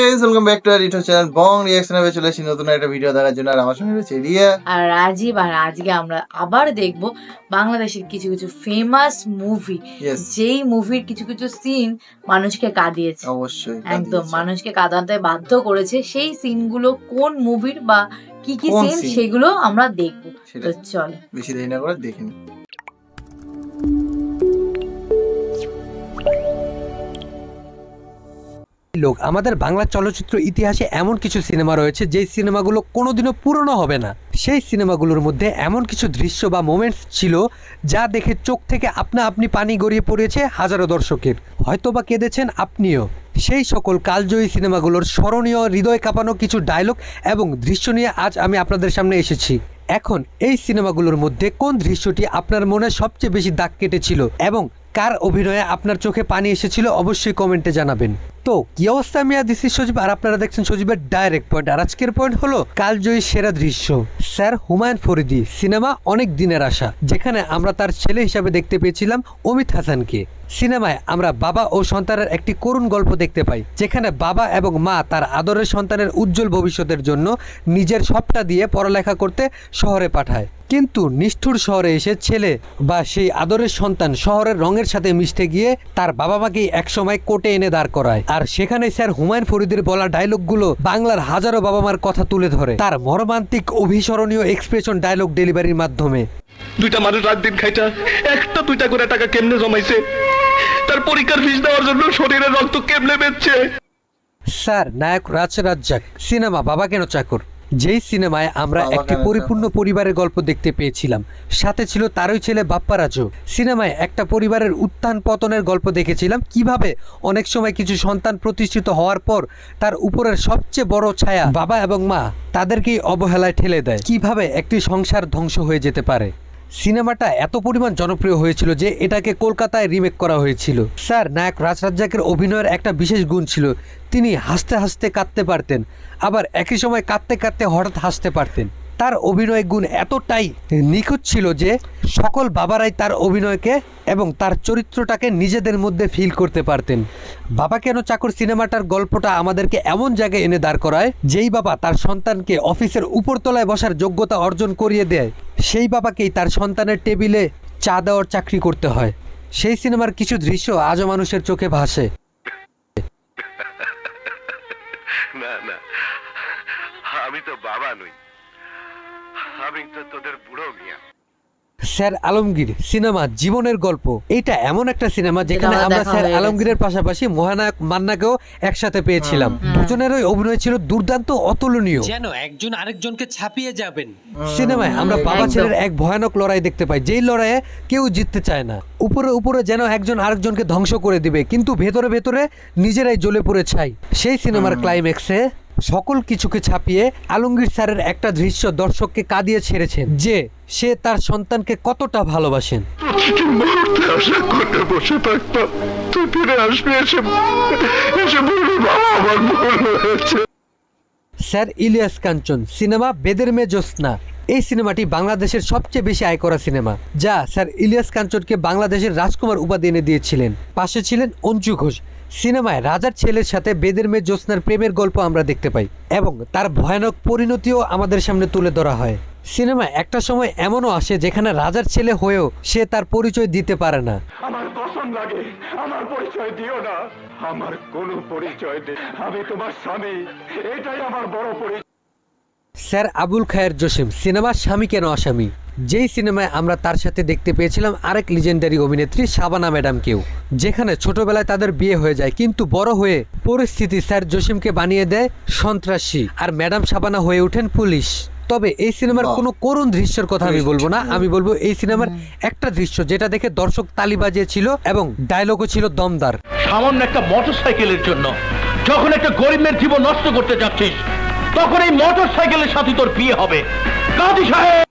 Guys welcome back to our YouTube channel Bong reaction হবে নতুন একটা ভিডিও দেখার জন্য আর আমার সঙ্গে রয়েছে রিয়া আর রাজীব আর আজকে আমরা আবার দেখব বাংলাদেশের কিছু কিছু ফেমাস মুভি যেই মুভির কিছু কিছু সিন মানুষকে কাঁদিয়েছে অবশ্যই একদম মানুষকে কাঁদাতে বাধ্য করেছে সেই সিনগুলো কোন মুভির বা কি কি সিন সেগুলো আমরা দেখব তো চলো বেশি দেরি না করে দেখে নিই লোক আমাদের বাংলা চলচ্চিত্র ইতিহাসে এমন কিছু সিনেমা রয়েছে যেই সিনেমাগুলো কোনোদিনও পুরনো হবে না সেই সিনেমাগুলোর মধ্যে এমন কিছু দৃশ্য বা মোমেন্টস ছিল যা দেখে চোখ থেকে আপনা আপনি পানি গড়িয়ে পড়েছে হাজারো দর্শকের হয়তো বা কেঁদেছেন আপনিও সেই সকল কালজয়ী সিনেমাগুলোর স্মরণীয় হৃদয় কাঁপানো কিছু ডায়লগ এবং দৃশ্য নিয়ে আজ আমি আপনাদের সামনে এসেছি এখন এই সিনেমাগুলোর মধ্যে কোন দৃশ্যটি আপনার মনে সবচেয়ে বেশি দাগ কেটেছিল এবং কার অভিনয়ে আপনার চোখে পানি এসেছিল অবশ্যই কমেন্টে জানাবেন তো কি অবস্থা আমি আর সজীব আর আপনারা দেখছেন সজীবের ডাইরেক্ট পয়েন্ট আর আজকের পয়েন্ট হলো কালজয়ী সেরা দৃশ্য স্যার হুমায়ুন ফরিদি সিনেমা অনেক দিনের আশা যেখানে আমরা তার ছেলে হিসাবে দেখতে পেয়েছিলাম অমিত হাসানকে সিনেমায় আমরা বাবা ও সন্তানের একটি করুণ গল্প দেখতে পাই যেখানে বাবা এবং মা তার আদরের সন্তানের উজ্জ্বল ভবিষ্যতের জন্য নিজের সবটা দিয়ে পড়ালেখা করতে শহরে পাঠায় কিন্তু নিষ্ঠুর শহরে এসে ছেলে বা সেই আদরের সন্তান শহরের রঙের সাথে মিশতে গিয়ে তার বাবা মাকেই একসময় কোটে এনে দাঁড় করায় আর সেখানে স্যার হুমায়ুন ফরিদের বলা ডায়লগগুলো বাংলার হাজারো বাবা মার কথা তুলে ধরে তার মর্মান্তিক অভিসরণীয় এক্সপ্রেশন ডায়লগ ডেলিভারির মাধ্যমে দুইটা মানুষ রাত দিন খাইটা একটা দুইটা করে টাকা কেমনে জমাইছে তার পরীক্ষার ফিস দেওয়ার জন্য শরীরের রক্ত কেমনে বেচছে স্যার নায়ক রাজ রাজ্জাক সিনেমা বাবা কেন চাকর যেই সিনেমায় আমরা একটি পরিপূর্ণ পরিবারের গল্প দেখতে পেয়েছিলাম সাথে ছিল তারই ছেলে রাজু সিনেমায় একটা পরিবারের উত্থান পতনের গল্প দেখেছিলাম কিভাবে অনেক সময় কিছু সন্তান প্রতিষ্ঠিত হওয়ার পর তার উপরের সবচেয়ে বড় ছায়া বাবা এবং মা তাদেরকেই অবহেলায় ঠেলে দেয় কিভাবে একটি সংসার ধ্বংস হয়ে যেতে পারে সিনেমাটা এত পরিমাণ জনপ্রিয় হয়েছিল যে এটাকে কলকাতায় রিমেক করা হয়েছিল স্যার নায়ক রাজরাজ্জাকের অভিনয়ের একটা বিশেষ গুণ ছিল তিনি হাসতে হাসতে কাঁদতে পারতেন আবার একই সময় কাঁদতে কাঁদতে হঠাৎ হাসতে পারতেন তার অভিনয় গুণ এতটাই নিখুঁত ছিল যে সকল বাবারাই তার অভিনয়কে এবং তার চরিত্রটাকে নিজেদের মধ্যে ফিল করতে পারতেন বাবা কেন চাকর সিনেমাটার গল্পটা আমাদেরকে এমন জায়গায় এনে দাঁড় করায় যেই বাবা তার সন্তানকে অফিসের উপরতলায় বসার যোগ্যতা অর্জন করিয়ে দেয় সেই বাবাকেই তার সন্তানের টেবিলে চা দেওয়ার চাকরি করতে হয় সেই সিনেমার কিছু দৃশ্য আজও মানুষের চোখে ভাসে না না আমি তো বাবা নই স্যার আলমগীর সিনেমা জীবনের গল্প এটা এমন একটা সিনেমা যেখানে আমরা স্যার আলমগীরের পাশাপাশি মহানায়ক মান্নাকেও একসাথে পেয়েছিলাম অভিনয় ছিল দুর্দান্ত অতুলনীয় যেন একজন আরেকজনকে ছাপিয়ে যাবেন সিনেমায় আমরা বাবা ছেলের এক ভয়ানক লড়াই দেখতে পাই যেই লড়াইয়ে কেউ জিততে চায় না উপরে উপরে যেন একজন আরেকজনকে ধ্বংস করে দিবে কিন্তু ভেতরে ভেতরে নিজেরাই জ্বলে পড়ে ছাই সেই সিনেমার ক্লাইম্যাক্সে সকল কিছুকে ছাপিয়ে আলমগীর স্যারের একটা দৃশ্য দর্শককে কাঁদিয়ে ছেড়েছেন যে সে তার সন্তানকে কতটা ভালোবাসেন স্যার ইলিয়াস কাঞ্চন সিনেমা বেদের মে জ্যোৎস্না এই সিনেমাটি বাংলাদেশের সবচেয়ে বেশি আয় করা সিনেমা যা স্যার ইলিয়াস কাঞ্চনকে বাংলাদেশের রাজকুমার উপাধি এনে দিয়েছিলেন পাশে ছিলেন অঞ্জু ঘোষ সিনেমায় রাজার ছেলের সাথে বেদের মেয়ে জ্যোৎস্নার প্রেমের গল্প আমরা দেখতে পাই এবং তার ভয়ানক পরিণতিও আমাদের সামনে তুলে ধরা হয় সিনেমা একটা সময় এমনও আসে যেখানে রাজার ছেলে হয়েও সে তার পরিচয় দিতে পারে না আমার কসম লাগে আমার পরিচয় দিও না আমার কোনো পরিচয় আমি তোমার স্বামী এটাই আমার বড় পরিচয় স্যার আবুল খায়ের জসিম সিনেমার স্বামী কেন আসামি যেই সিনেমায় আমরা তার সাথে দেখতে পেয়েছিলাম আরেক লিজেন্ডারি অভিনেত্রী শাবানা ম্যাডামকেও যেখানে ছোটবেলায় তাদের বিয়ে হয়ে যায় কিন্তু বড় হয়ে পরিস্থিতি স্যার জসিমকে বানিয়ে দেয় সন্ত্রাসী আর ম্যাডাম শাবানা হয়ে ওঠেন পুলিশ তবে এই সিনেমার কোনো করুণ দৃশ্যের কথা আমি বলবো না আমি বলবো এই সিনেমার একটা দৃশ্য যেটা দেখে দর্শক তালি বাজিয়েছিল এবং ডায়লগও ছিল দমদার সামান্য একটা মোটরসাইকেলের জন্য যখন একটা গরিবের জীবন নষ্ট করতে যাচ্ছিস তখন এই মোটরসাইকেলের সাথে তোর বিয়ে হবে কাজী সাহেব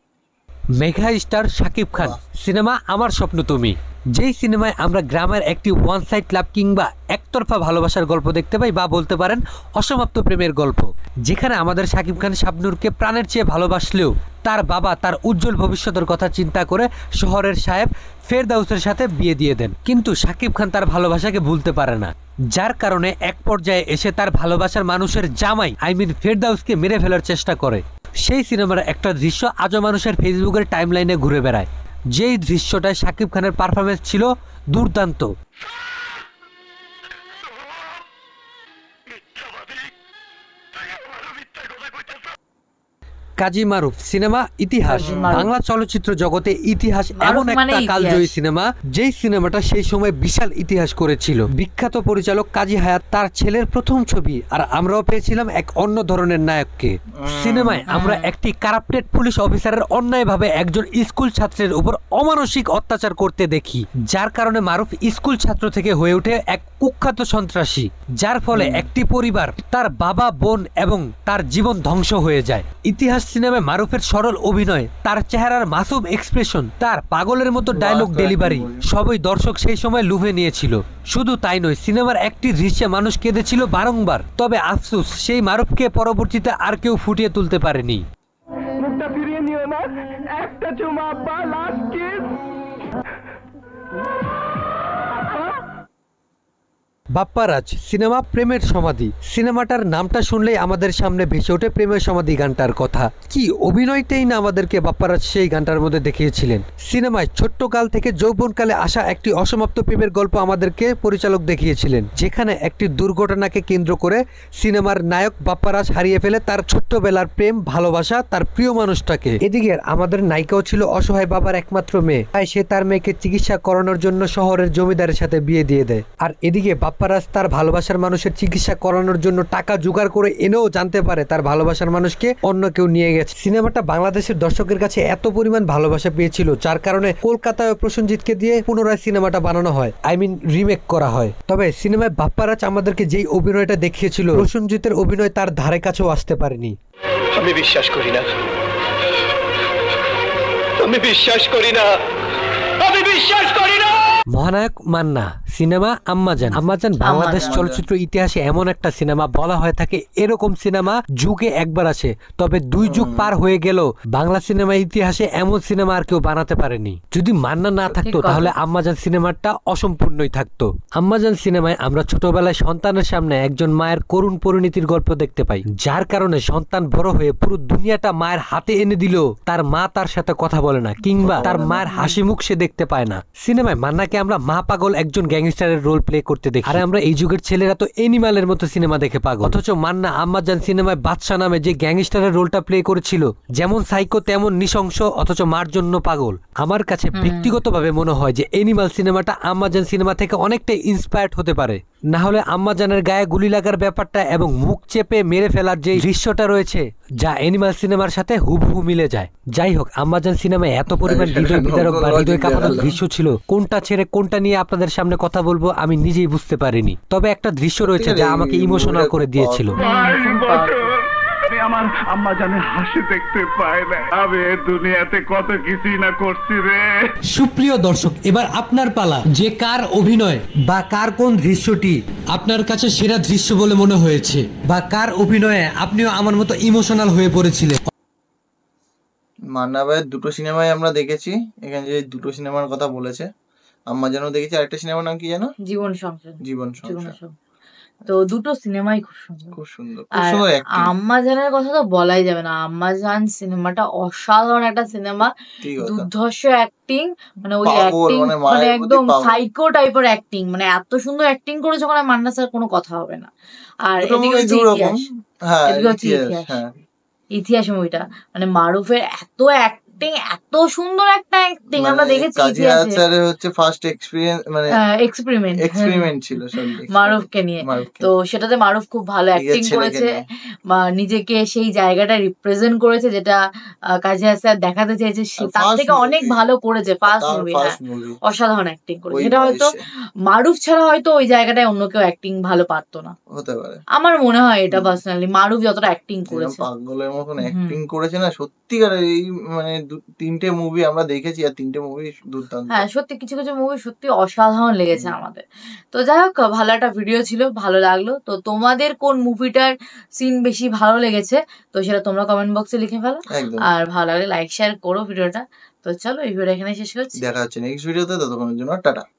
mega star Shakib Khan cinema আমার স্বপ্ন তুমি যেই সিনেমায় আমরা গ্রামের একটি ওয়ান সাইড লাভ কিংবা একতরফা ভালোবাসার গল্প দেখতে পাই বা বলতে পারেন অসমাপ্ত প্রেমের গল্প যেখানে আমাদের শাকিব খান শাবনুরকে প্রাণের চেয়ে ভালোবাসলেও তার বাবা তার উজ্জ্বল ভবিষ্যতের কথা চিন্তা করে শহরের সাহেব ফেরদাউসের সাথে বিয়ে দিয়ে দেন কিন্তু শাকিব খান তার ভালোবাসাকে ভুলতে পারে না যার কারণে এক পর্যায়ে এসে তার ভালোবাসার মানুষের জামাই আই মিন ফেরদাউসকে মেরে ফেলার চেষ্টা করে সেই সিনেমার একটা দৃশ্য আজও মানুষের ফেসবুকের টাইমলাইনে ঘুরে বেড়ায় যেই দৃশ্যটায় শাকিব খানের পারফরমেন্স ছিল দুর্দান্ত কাজী মারুফ সিনেমা ইতিহাস বাংলা চলচ্চিত্র জগতে ইতিহাস এমন একটা কালজয়ী সিনেমা যেই সিনেমাটা সেই সময় বিশাল ইতিহাস করেছিল বিখ্যাত পরিচালক কাজী হায়াত তার ছেলের প্রথম ছবি আর আমরাও পেয়েছিলাম এক অন্য ধরনের নায়ককে সিনেমায় আমরা একটি কারাপ্টেড পুলিশ অফিসারের অন্যায়ভাবে একজন স্কুল ছাত্রের উপর অমানসিক অত্যাচার করতে দেখি যার কারণে মারুফ স্কুল ছাত্র থেকে হয়ে ওঠে এক কুখ্যাত সন্ত্রাসী যার ফলে একটি পরিবার তার বাবা বোন এবং তার জীবন ধ্বংস হয়ে যায় ইতিহাস সিনেমায় মারুফের সরল অভিনয় তার চেহারার মাসুম এক্সপ্রেশন তার পাগলের মতো ডায়লগ ডেলিভারি সবই দর্শক সেই সময় লুভে নিয়েছিল শুধু তাই নয় সিনেমার একটি দৃশ্যে মানুষ কেঁদেছিল বারংবার তবে আফসুস সেই মারুফকে পরবর্তীতে আর কেউ ফুটিয়ে তুলতে পারেনি একটা চুমা লাস্ট কিস বাপ্পারাজ সিনেমা প্রেমের সমাধি সিনেমাটার নামটা শুনলেই আমাদের সামনে ভেসে ওঠে প্রেমের সমাধি গানটার কথা কি অভিনয়তেই না আমাদেরকে বাপ্পারাজ সেই গানটার মধ্যে দেখিয়েছিলেন সিনেমায় ছোট্ট কাল থেকে যৌবনকালে আসা একটি অসমাপ্ত প্রেমের গল্প আমাদেরকে পরিচালক দেখিয়েছিলেন যেখানে একটি দুর্ঘটনাকে কেন্দ্র করে সিনেমার নায়ক বাপ্পারাজ হারিয়ে ফেলে তার ছোট্টবেলার প্রেম ভালোবাসা তার প্রিয় মানুষটাকে এদিকে আমাদের নায়িকাও ছিল অসহায় বাবার একমাত্র মেয়ে তাই সে তার মেয়েকে চিকিৎসা করানোর জন্য শহরের জমিদারের সাথে বিয়ে দিয়ে দেয় আর এদিকে আব্বারাজ তার ভালোবাসার মানুষের চিকিৎসা করানোর জন্য টাকা জোগাড় করে এনেও জানতে পারে তার ভালোবাসার মানুষকে অন্য কেউ নিয়ে গেছে সিনেমাটা বাংলাদেশের দর্শকের কাছে এত পরিমাণ ভালোবাসা পেয়েছিল যার কারণে কলকাতায় প্রসেনজিৎকে দিয়ে পুনরায় সিনেমাটা বানানো হয় আই মিন রিমেক করা হয় তবে সিনেমায় বাপ্পারাজ আমাদেরকে যেই অভিনয়টা দেখিয়েছিল প্রসঞ্জিতের অভিনয় তার ধারে কাছেও আসতে পারেনি আমি বিশ্বাস করি না আমি বিশ্বাস করি না আমি বিশ্বাস করি না মহানায়ক মান্না সিনেমা আম্মাজান আম্মাজান বাংলাদেশ চলচ্চিত্র ইতিহাসে এমন একটা সিনেমা বলা হয়ে থাকে এরকম সিনেমা যুগে একবার আসে তবে দুই যুগ পার হয়ে গেল বাংলা সিনেমা ইতিহাসে এমন সিনেমা আর কেউ বানাতে পারেনি যদি মান্না না থাকতো তাহলে আম্মাজান সিনেমাটা অসম্পূর্ণই থাকতো আম্মাজান সিনেমায় আমরা ছোটবেলায় সন্তানের সামনে একজন মায়ের করুণ পরিণতির গল্প দেখতে পাই যার কারণে সন্তান বড় হয়ে পুরো দুনিয়াটা মায়ের হাতে এনে দিল তার মা তার সাথে কথা বলে না কিংবা তার মায়ের হাসি মুখ সে দেখতে পায় না সিনেমায় মান্নাকে আমরা মা পাগল একজন গ্যাং গ্যাংস্টারের রোল প্লে করতে দেখি আর আমরা এই যুগের ছেলেরা তো এনিমালের মতো সিনেমা দেখে পাগল অথচ মান্না আম্মাজান সিনেমায় বাদশাহ নামে যে গ্যাংস্টারের রোলটা প্লে করেছিল যেমন সাইকো তেমন নিশংস অথচ মার জন্য পাগল আমার কাছে ব্যক্তিগতভাবে মনে হয় যে এনিম্যাল সিনেমাটা আম্মাজান সিনেমা থেকে অনেকটা ইন্সপায়ার্ড হতে পারে না হলে আম্মাজানের গায়ে গুলি লাগার ব্যাপারটা এবং মুখ চেপে মেরে ফেলার যে দৃশ্যটা রয়েছে যা অ্যানিমাল সিনেমার সাথে হুবহু মিলে যায় যাই হোক আম্মাজান সিনেমায় এত পরিমাণ হৃদয় বিদারক বা হৃদয় কাঁপানোর দৃশ্য ছিল কোনটা ছেড়ে কোনটা নিয়ে আপনাদের সামনে কথা বলবো আমি নিজেই বুঝতে পারিনি তবে একটা দৃশ্য রয়েছে যা আমাকে ইমোশনাল করে দিয়েছিল আমার আম্মা জানে হাসি দেখতে পায় না আমি দুনিয়াতে কত কিছুই না করছি রে সুপ্রিয় দর্শক এবার আপনার পালা যে কার অভিনয় বা কার কোন দৃশ্যটি আপনার কাছে সেরা দৃশ্য বলে মনে হয়েছে বা কার অভিনয়ে আপনিও আমার মতো ইমোশনাল হয়ে পড়েছিলেন মান্না ভাইয়ের দুটো সিনেমায় আমরা দেখেছি এখানে যে দুটো সিনেমার কথা বলেছে আম্মা যেন দেখেছি আরেকটা সিনেমার নাম কি জানো জীবন সংসার জীবন সংসার তো দুটো সিনেমাই খুব সুন্দর খুব সুন্দর আম্মা জানের কথা তো বলাই যাবে না আম্মা জান সিনেমাটা অসাধারণ একটা সিনেমা দুর্ধর্ষ অ্যাক্টিং মানে ওই অ্যাক্টিং মানে, মানে একদম সাইকো টাইপের অ্যাক্টিং মানে এত সুন্দর অ্যাক্টিং করেছে মানে মান্না স্যার কোনো কথা হবে না আর এদিকে হচ্ছে ইতিহাস হ্যাঁ, এদিকে হচ্ছে ইতিহাস ইতিহাস মুভিটা হ্যাঁ। মানে মারুফের এত অ্যাক্ট অ্যাক্টিং এত সুন্দর একটা অ্যাক্টিং আমরা মানে দেখেছি কাজিয়া স্যারের হচ্ছে ফার্স্ট এক্সপেরিয়েন্স মানে এক্সপেরিমেন্ট হ্যাঁ, হ্যাঁ। এক্সপেরিমেন্ট ছিল মারুফকে নিয়ে তো সেটাতে মারুফ খুব ভালো অ্যাক্টিং করেছে বা নিজেকে সেই জায়গাটা রিপ্রেজেন্ট করেছে যেটা কাজী স্যার দেখাতে চেয়েছে তার থেকে অনেক ভালো করেছে ফার্স্ট হ্যাঁ। মুভি অসাধারণ অ্যাক্টিং করেছে সেটা হয়তো মারুফ ছাড়া হয়তো ওই জায়গাটায় অন্য কেউ অ্যাক্টিং ভালো পারতো না হতে পারে আমার মনে হয় এটা পার্সোনালি মারুফ যতটা অ্যাক্টিং করেছে পাগলের মতন অ্যাক্টিং করেছে না সত্যিকার এই মানে তিনটে মুভি আমরা দেখেছি আর তিনটে মুভি দুর্দান্ত হ্যাঁ সত্যি কিছু কিছু মুভি সত্যি অসাধারণ লেগেছে আমাদের তো যাই হোক ভালো একটা ভিডিও ছিল ভালো লাগলো তো তোমাদের কোন মুভিটার সিন বেশি ভালো লেগেছে তো সেটা তোমরা কমেন্ট বক্সে লিখে ফেলো আর ভালো লাগলে লাইক শেয়ার করো ভিডিওটা তো চলো এই ভিডিও এখানে শেষ করছি দেখা হচ্ছে নেক্সট ভিডিওতে ততক্ষণের জন্য টাটা